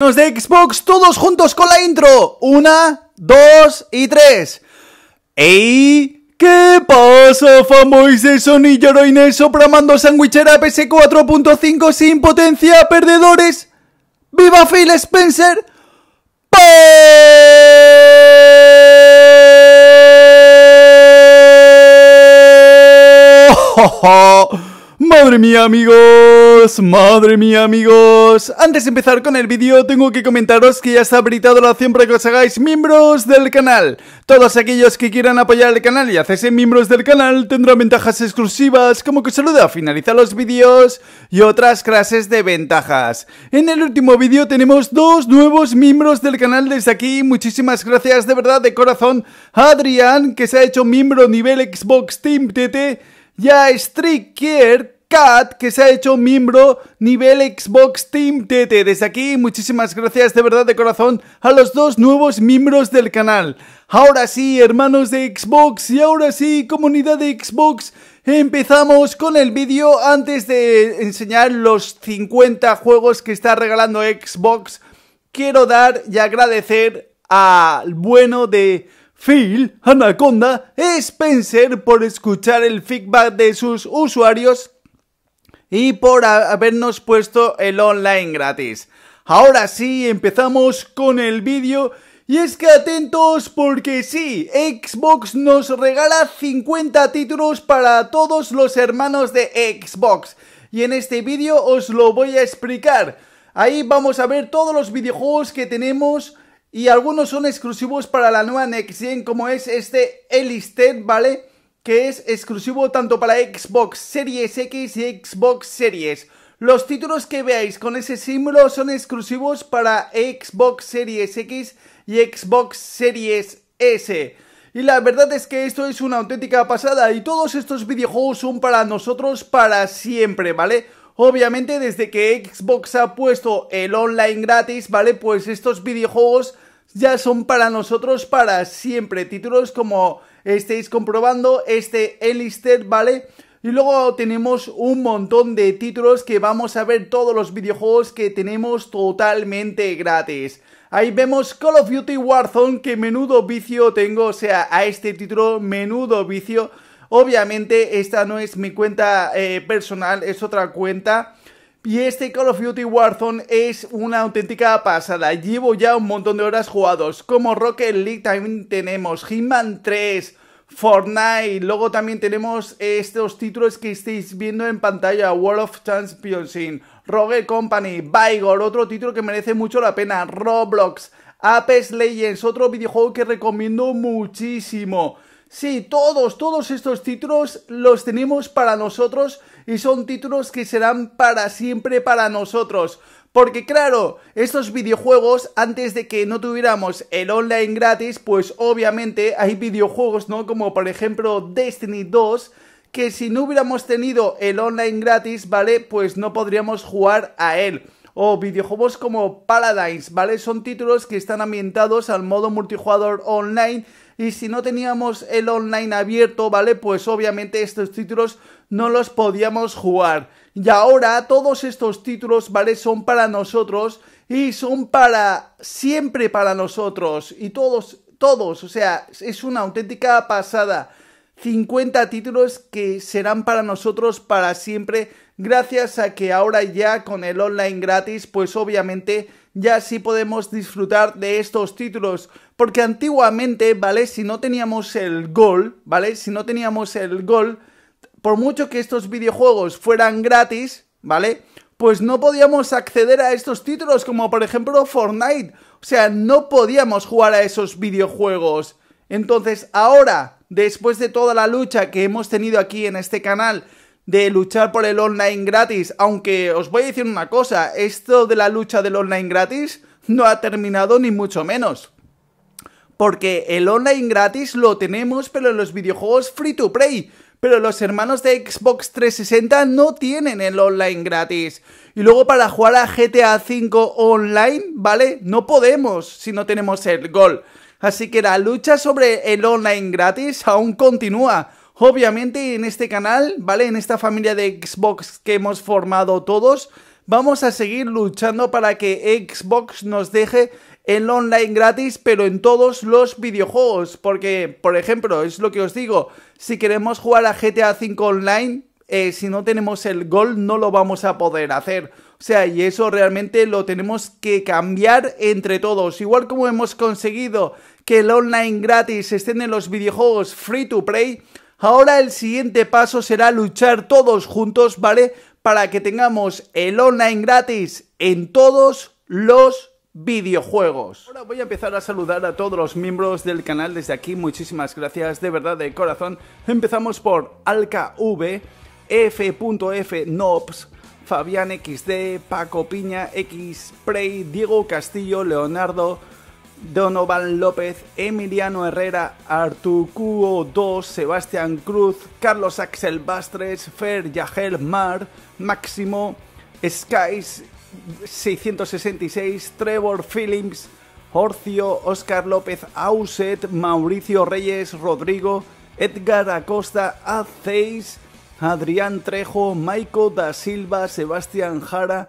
de Xbox todos juntos con la intro. Una, dos y tres. ¡Ey! ¿Qué pasa, famoso de Sony Yoroines sopramando sandwichera PS4.5 sin potencia, perdedores? ¡Viva Phil Spencer! Madre mía amigos, madre mía amigos Antes de empezar con el vídeo tengo que comentaros que ya está habilitado la opción para que os hagáis miembros del canal Todos aquellos que quieran apoyar el canal y hacerse miembros del canal tendrán ventajas exclusivas como que saluda a finalizar los vídeos y otras clases de ventajas En el último vídeo tenemos dos nuevos miembros del canal desde aquí Muchísimas gracias de verdad de corazón a Adrián que se ha hecho miembro nivel Xbox Team TT ya Striker Cat, que se ha hecho miembro nivel Xbox Team TT. Desde aquí, muchísimas gracias de verdad de corazón a los dos nuevos miembros del canal. Ahora sí, hermanos de Xbox y ahora sí, comunidad de Xbox, empezamos con el vídeo antes de enseñar los 50 juegos que está regalando Xbox. Quiero dar y agradecer al bueno de Phil, Anaconda, Spencer por escuchar el feedback de sus usuarios y por habernos puesto el online gratis. Ahora sí, empezamos con el vídeo y es que atentos porque sí, Xbox nos regala 50 títulos para todos los hermanos de Xbox y en este vídeo os lo voy a explicar. Ahí vamos a ver todos los videojuegos que tenemos y algunos son exclusivos para la nueva Next Gen, como es este Elisted, ¿vale? Que es exclusivo tanto para Xbox Series X y Xbox Series. Los títulos que veáis con ese símbolo son exclusivos para Xbox Series X y Xbox Series S. Y la verdad es que esto es una auténtica pasada y todos estos videojuegos son para nosotros para siempre, ¿vale? Obviamente desde que Xbox ha puesto el online gratis, ¿vale? Pues estos videojuegos ya son para nosotros para siempre. Títulos como estáis comprobando, este Elister, ¿vale? Y luego tenemos un montón de títulos que vamos a ver todos los videojuegos que tenemos totalmente gratis. Ahí vemos Call of Duty Warzone, que menudo vicio tengo, o sea, a este título menudo vicio. Obviamente esta no es mi cuenta eh, personal, es otra cuenta y este Call of Duty Warzone es una auténtica pasada. Llevo ya un montón de horas jugados. Como Rocket League también tenemos Hitman 3, Fortnite. Luego también tenemos estos títulos que estáis viendo en pantalla. World of Champions, Rogue Company, Vigor, otro título que merece mucho la pena. Roblox, Apex Legends, otro videojuego que recomiendo muchísimo. Sí, todos, todos estos títulos los tenemos para nosotros y son títulos que serán para siempre para nosotros. Porque claro, estos videojuegos, antes de que no tuviéramos el online gratis, pues obviamente hay videojuegos, ¿no? Como por ejemplo Destiny 2, que si no hubiéramos tenido el online gratis, ¿vale? Pues no podríamos jugar a él o videojuegos como Paradise, ¿vale? Son títulos que están ambientados al modo multijugador online y si no teníamos el online abierto, ¿vale? Pues obviamente estos títulos no los podíamos jugar. Y ahora todos estos títulos, ¿vale? Son para nosotros y son para siempre para nosotros y todos, todos, o sea, es una auténtica pasada. 50 títulos que serán para nosotros para siempre gracias a que ahora ya con el online gratis, pues obviamente ya sí podemos disfrutar de estos títulos. Porque antiguamente, ¿vale? Si no teníamos el gol, ¿vale? Si no teníamos el gol, por mucho que estos videojuegos fueran gratis, ¿vale? Pues no podíamos acceder a estos títulos como por ejemplo Fortnite. O sea, no podíamos jugar a esos videojuegos. Entonces ahora, después de toda la lucha que hemos tenido aquí en este canal de luchar por el online gratis. Aunque os voy a decir una cosa, esto de la lucha del online gratis no ha terminado ni mucho menos. Porque el online gratis lo tenemos, pero en los videojuegos free to play. Pero los hermanos de Xbox 360 no tienen el online gratis. Y luego para jugar a GTA V online, ¿vale? No podemos si no tenemos el gol. Así que la lucha sobre el online gratis aún continúa. Obviamente en este canal, ¿vale? En esta familia de Xbox que hemos formado todos, vamos a seguir luchando para que Xbox nos deje el online gratis, pero en todos los videojuegos. Porque, por ejemplo, es lo que os digo, si queremos jugar a GTA V online, eh, si no tenemos el gol no lo vamos a poder hacer. O sea, y eso realmente lo tenemos que cambiar entre todos. Igual como hemos conseguido que el online gratis esté en los videojuegos free to play, Ahora el siguiente paso será luchar todos juntos, ¿vale? Para que tengamos el online gratis en todos los videojuegos. Ahora voy a empezar a saludar a todos los miembros del canal desde aquí. Muchísimas gracias, de verdad, de corazón. Empezamos por AlkaV, F.FNobs, Fabián XD, Paco Piña, Xprey, Diego Castillo, Leonardo, Donovan López, Emiliano Herrera, Artucuo 2, Sebastián Cruz, Carlos Axel Bastres, Fer Yagel Mar, Máximo, Skies 666, Trevor Phillips, Orcio, Oscar López, Auset, Mauricio Reyes, Rodrigo, Edgar Acosta, a Adrián Trejo, Maico da Silva, Sebastián Jara,